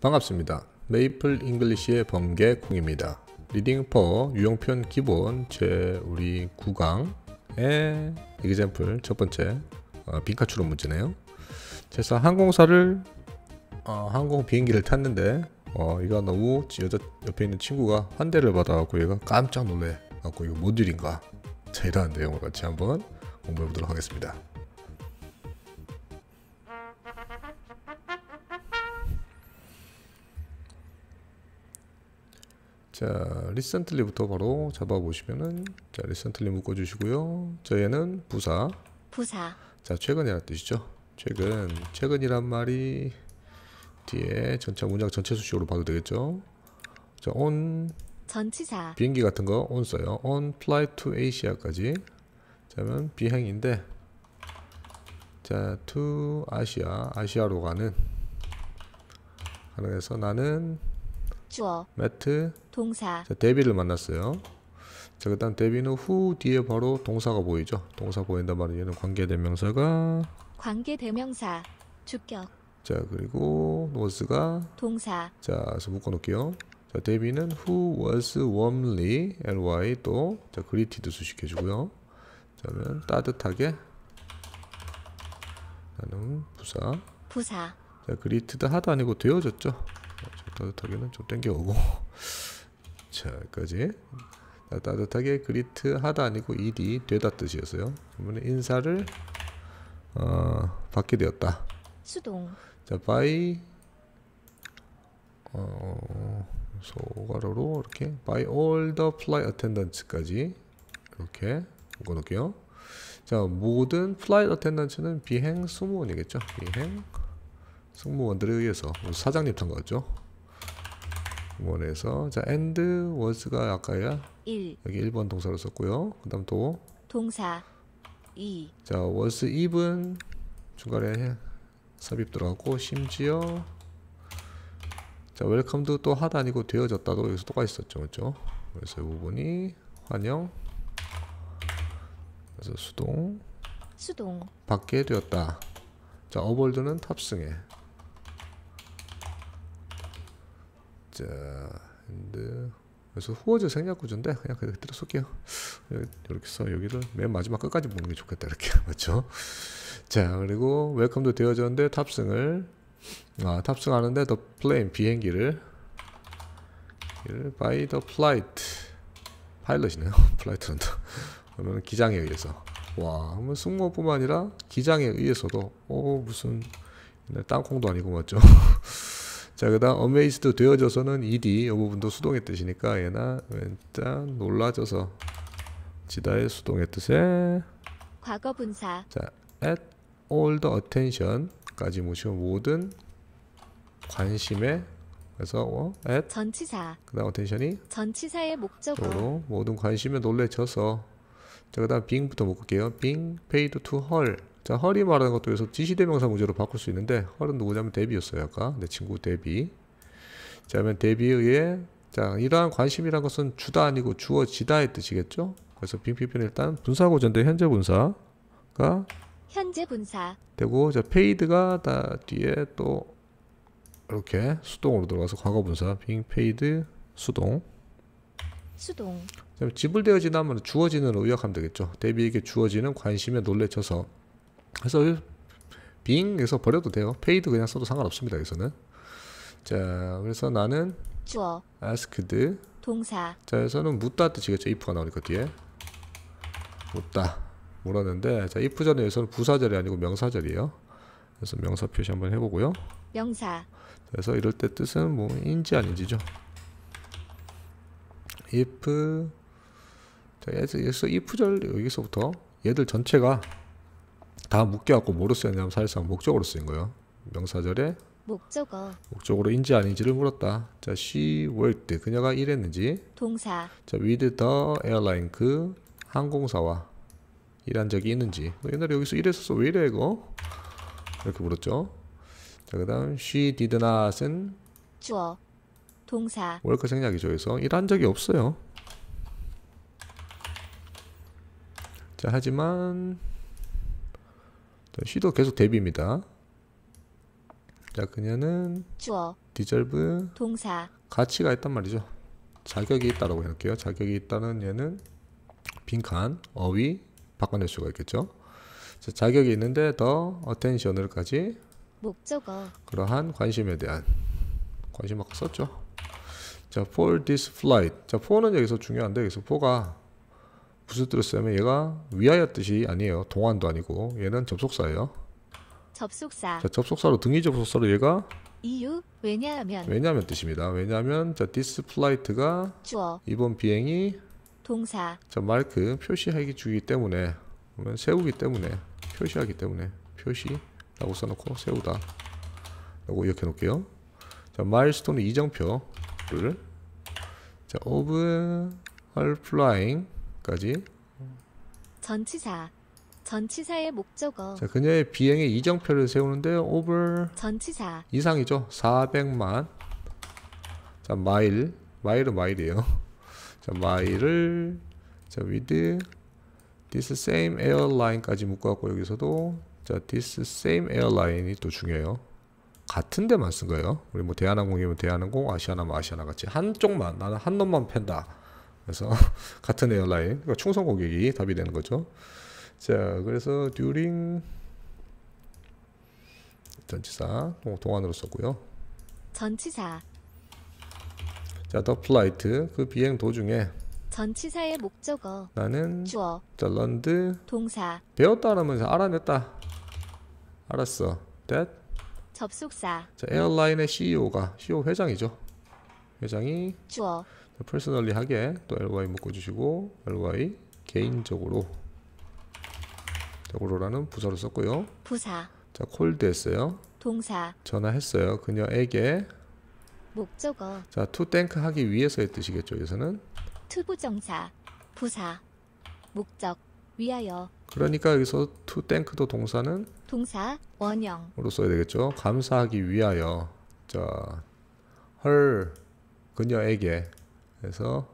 반갑습니다. 메이플 잉글리시의 번개콩입니다. 리딩 퍼 유형편 기본 제 우리 9강의 이그젠플 첫 번째 어, 빈카츄로 문제네요. 제사 항공사를 어, 항공 비행기를 탔는데 어, 이거 너무 여자 옆에 있는 친구가 환대를 받아갖고 얘가 깜짝 놀래 갖고 이거 뭔 일인가 자이한 내용을 같이 한번 공부해 보도록 하겠습니다. 자, 리센틀리부터 바로 잡아보시면은 자, 리센틀리 묶어주시고요. 자, 얘는 부사. 부사. 자, 최근이라 뜻이죠. 최근. 최근이란 말이 뒤에 전체 문장 전체 수식으로 봐도 되겠죠. 자, o 전치사. 비행기 같은 거 o 써요. on fly to a s 까지 자면 비행인데 자, t 아시아, 아시아로 가는 가능서 나는 주어 m e 동사 자, 데뷔를 만났어요 자, 그 다음 데뷔는 후 뒤에 바로 동사가 보이죠. 동사 보인단 말은 얘는 관계대명사가 관계대명사 주격 자, 그리고 n o s 가 동사 자, 그래서 묶어놓을게요. 자, 데뷔는 who was warmly, ly 또 자, greeted 수식해주고요. 그면 따뜻하게 나는 부사 부사 자, greeted 하도 아니고 되어졌죠. 따뜻하게는 좀 땡겨오고 자 여기까지 따뜻하게 그리트 하다 아니고 일이 되다 뜻이었어요 그러면 인사를 어, 받게 되었다 수동 자 by 어, 소괄호로 이렇게 by all the flight attendants까지 이렇게 묶어놓을게요 자 모든 flight attendant는 비행 승무원이겠죠 비행 승무원들에 의해서 사장님 탄 거죠 원에서 자 and was가 아까야 1 여기 1번 동사로 썼고요. 그다음 또 동사 2. 자 was even 중간에 삽입 들어갔고 심지어 자 웰컴도 또 하다 아니고 되어졌다도 여기서 똑같이 썼죠. 그죠 그래서 이 부분이 환영 그래서 수동 수동 받게 되었다. 자 어볼드는 탑승에 자, 근데 그래서 후어즈 생략 구조인데 그냥 그대로 쏠게요. 이렇게 써 여기를 맨 마지막 끝까지 보는 게 좋겠다 이렇게 맞죠? 자 그리고 웰컴도 되어졌는데 탑승을 아 탑승하는데 더 플레인 비행기를 by the flight 파일럿이네요 플라이트란다 그러면 기장에 의해서 와 그러면 승무뿐만 아니라 기장에 의해서도 오 어, 무슨 땅콩도 아니고 맞죠? 자, 그 다음 amazed 되어져서는 ed 이 부분도 수동의 뜻이니까 얘나 일단 놀라져서 지다의 수동의 뜻에 과거 분사 자, at all the attention 까지 모시면 모든 관심에 그래서 어, at 전치사 그 다음 attention이 전치사의 목적으로 모든 관심에 놀래쳐서 자, 그 다음 being부터 묶을게요 being paid to her 자 허리 말하는 것도 여기서 지시대명사 문제로 바꿀 수 있는데 허는 리 누구냐면 데뷔였어요 아까 내 친구 데뷔 자 그러면 데뷔에 의자 이러한 관심이란 것은 주다 아니고 주어지다의 뜻이겠죠 그래서 빙피피는 일단 분사고전데 현재 분사가 현재 분사 되고 자 페이드가 다 뒤에 또 이렇게 수동으로 들어가서 과거 분사 빙 페이드 수동 수동 지불되어지다 하면 주어지는 의역하면 되겠죠 데뷔에게 주어지는 관심에 놀래쳐서 그래서 빙에서 버려도 돼요. 페이드 그냥 써도 상관없습니다. 여기서는. 자, 그래서 나는 주어 asked 동사. 자, 여기서는 묻다 뜻이겠죠. if가 나오니까 뒤에. 묻다. 물었는데 자, if 전에 여기서는 부사절이 아니고 명사절이에요. 그래서 명사 표시 한번 해 보고요. 명사. 그래서 이럴 때 뜻은 뭐 인지 아닌지죠. if 자, 여기서 if 절 여기서부터 얘들 전체가 다 묶여갖고 뭐로 쓰였냐면 사실상 목적으로 쓰인 거예요. 명사절에 목적어 목적으로인지 아닌지를 물었다. 자, she worked 그녀가 일했는지 동사 자, with the airline 그 항공사와 일한 적이 있는지 옛날에 여기서 일했었어 왜 이래 이거 이렇게 물었죠. 자, 그다음 she did not은 주어 동사 월크 생략이죠. 그래서 일한 적이 없어요. 자, 하지만 시도 계속 대비입니다. 자, 그녀는 주어 디절브 동사 가치가 있단 말이죠. 자격이 있다라고 해놓을게요. 자격이 있다는 얘는 빈칸, 어휘 바꿔낼 수가 있겠죠. 자, 자격이 있는데 더 attention을까지 목적어 그러한 관심에 대한 관심 아까 썼죠. 자, for this flight. 자, for는 여기서 중요한데 여기서 for가 부스트를 쓰면 얘가 위하여 뜻이 아니에요. 동안도 아니고 얘는 접속사예요. 접속사. 자, 접속사로 등위 접속사로 얘가 이유 왜냐하면 왜냐하면 뜻입니다. 왜냐하면 자 디스플라이트가 주어 이번 비행이 동사 자 마크 표시하기 주기 때문에 그러면 세우기 때문에 표시하기 때문에 표시라고 써놓고 세우다 라고 이렇게 놓을게요. 자 마일스톤의 이정표를 자 오브 헐 플라잉 여까지 전치사. 전치사의 목적어. 자, 그녀의 비행의 이정표를 세우는데 over 전치사 이상이죠. 400만. 자, 마일. 마일은 마일이에요. 자, 마일을 자, with this same airline까지 묶어 갖고 여기서도 자, this same airline이 또 중요해요. 같은 데만 쓴 거예요. 우리 뭐 대한항공이면 대한항공, 아시아나면 아시아나 같이 한쪽만 나는 한 놈만 팬다. 그래서 같은 에어라인, 그러니까 충성 고객이 답이 되는 거죠. 자, 그래서 during 전치사 어, 동안으로 썼고요. 전치사. 자, the flight 그 비행 도중에 전치사의 목적어 나는 주어 자, l e a n d 동사 배웠다라면 알아냈다. 알았어. that 접속사. 자, 에어라인의 CEO가 CEO 회장이죠. 회장이 주어 p e r s o 하게 또 ly 묶어주시고 ly 개인적으로 적으로라는 부사를 썼고요. 부사. 자, 콜드 했어요. 동사. 전화했어요. 그녀에게 목적어. 자, to thank 하기 위해서의 뜻이겠죠. 여기서는 투부정사 부사 목적 위하여. 그러니까 여기서 to thank도 동사는 동사 원형으로 써야 되겠죠. 감사하기 위하여. 자, her 그녀에게 그래서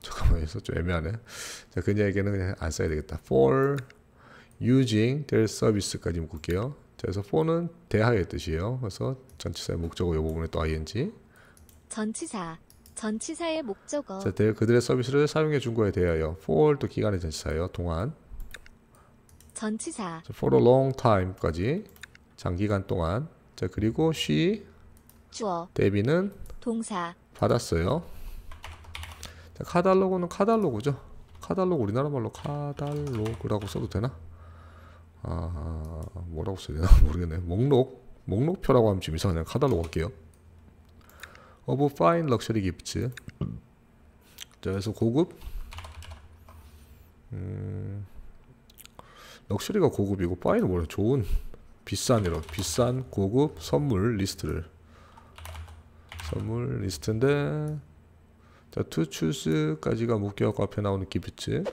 잠깐만 해서좀 애매하네. 자, 그녀에게는 그냥 안 써야 되겠다. for using their service까지 묶을게요. 자, 그래서 for는 대하의 뜻이에요. 그래서 전치사의 목적어 이 부분에 또 ing. 전치사. 전치사의 목적어. 자, 그들의 서비스를 사용해 준 거에 대하여 for 또 기간의 전치사예요. 동안. 전치사. 자, for a long time까지 장기간 동안. 자, 그리고 she 주어. 데비는 동사. 받았어요. 카달로그는 카달로그죠. 카달로그 우리나라 말로 카달로그라고 써도 되나? 아 뭐라고 써야 되나 모르겠네. 목록 목록표라고 하면 좀 이상하네요. 카달로그 할게요. of fine luxury gifts. 자, 그래서 고급 음, 럭셔리가 고급이고 파인은 뭐래 좋은 비싼이라 비싼 고급 선물 리스트를 선물 리스트인데 자, to choose까지가 목격 갖 앞에 나오는 기비츠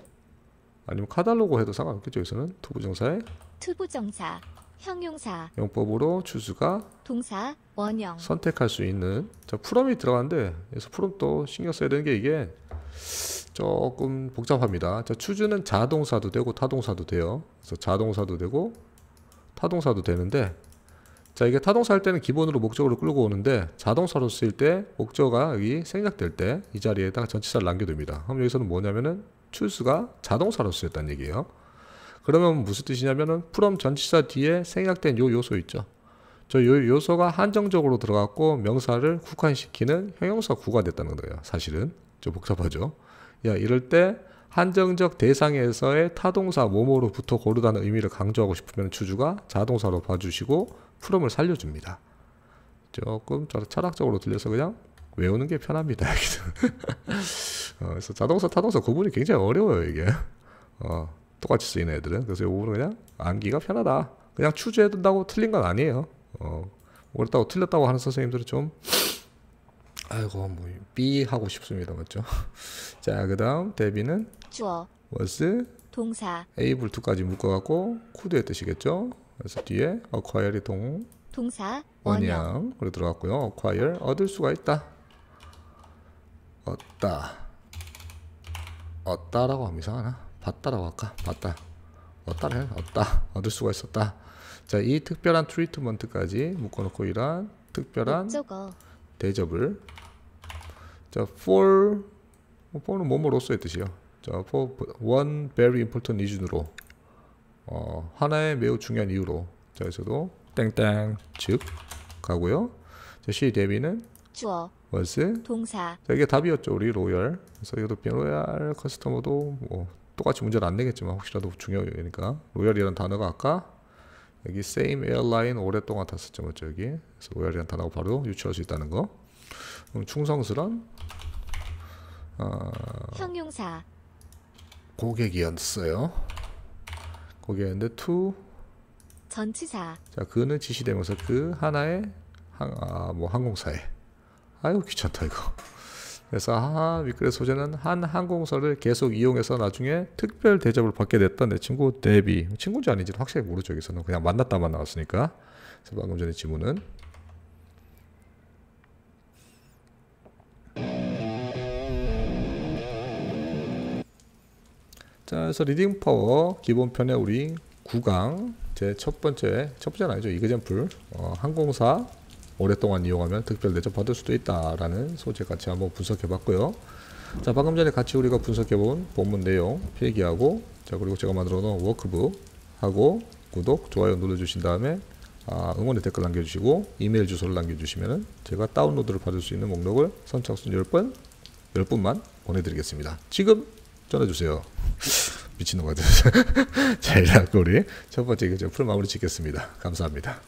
아니면 카달로그 해도 상관없겠죠 여기서는 투부정사에 투부정사 형용사 용법으로 추수가 동사 원형 선택할 수 있는 자 프롬이 들어간데 그래서 프롬 또 신경 써야 되는 게 이게 조금 복잡합니다 자 추주는 자동사도 되고 타동사도 돼요 그래서 자동사도 되고 타동사도 되는데 자 이게 타동사 할 때는 기본으로 목적으로 끌고 오는데 자동사로 쓰일 때목적어 여기 생략될 때 이 자리에다가 전치사를 남겨둡니다 그럼 여기서는 뭐냐면은 출수가 자동사로 쓰였다는 얘기예요 그러면 무슨 뜻이냐면은 프롬 전치사 뒤에 생략된 요 요소 있죠 저 요 요소가 한정적으로 들어갔고 명사를 국한시키는 형용사 구가 됐다는 거예요 사실은 좀 복잡하죠 야 이럴 때 한정적 대상에서의 타동사 모모로부터 고르다는 의미를 강조하고 싶으면 주주가 자동사로 봐주시고 프롬을 살려줍니다. 조금 철학적으로 들려서 그냥 외우는 게 편합니다. 어, 그래서 자동사 타동사 구분이 굉장히 어려워요 이게. 어, 똑같이 쓰이는 애들은 그래서 이 부분은 그냥 암기가 편하다. 그냥 추주해둔다고 틀린 건 아니에요. 어, 옳다고 틀렸다고 하는 선생님들은 좀 아이고 뭐 B 하고 싶습니다 맞죠? 자 그다음 대비는 주어 was 동사 able to까지 묶어갖고 could의 뜻이겠죠? 그래서 뒤에 a c q u i r e 동 동사 원형으로 들어갔고요 acquire 얻을 수가 있다 얻다 얻다라고 하면 이상하나? 봤다라고 할까? 봤다 얻다래 얻다 얻을 수가 있었다 자 이 특별한 트리트먼트까지 묶어놓고 이란 특별한 목적어. 대접을 자 for 뭐 for는 뭐뭐로써의 뜻이요. 자 for one very important reason으로 어, 하나의 매우 중요한 이유로 자여기서도 땡땡 즉 가고요. 자 she 대비는 주어 was 동사. 자 이게 답이었죠 우리 로열. 그래서 이것도 로열 커스터머도 뭐 똑같이 문제는 안 내겠지만 혹시라도 중요하니까 로열이라는 단어가 아까 여기 same airline 오랫동안 탔었죠 맞죠 기 그래서 OR이란 단어가 바로 유추할 수 있다는 거 그럼 충성스런 어, 형용사 고객이었어요 고객인데 to 전치사 자 그는 지시되면서 그 하나의 항, 아, 뭐 항공사에 아유 귀찮다 이거 그래서 하하 위클의 소재는 한 항공사를 계속 이용해서 나중에 특별 대접을 받게 됐던 내 친구 데비 친구인지 아닌지 확실히 모르죠 여기서는 그냥 만났다만 나왔으니까 그래서 방금 전에 지문은 자 그래서 리딩 파워 기본편에 우리 9강 제 첫 번째 첫 번째는 아니죠 이그젠플 어, 항공사 오랫동안 이용하면 특별 대접 받을 수도 있다라는 소재 같이 한번 분석해 봤고요. 자, 방금 전에 같이 우리가 분석해 본 본문 내용 필기하고 자, 그리고 제가 만들어 놓은 워크북 하고 구독, 좋아요 눌러 주신 다음에 아, 응원의 댓글 남겨 주시고 이메일 주소를 남겨 주시면은 제가 다운로드를 받을 수 있는 목록을 선착순 10분 10분만 보내 드리겠습니다. 지금 전화 주세요. 미치는 같아 자, 이라 우리 첫 번째 교재 풀 마무리 짓겠습니다. 감사합니다.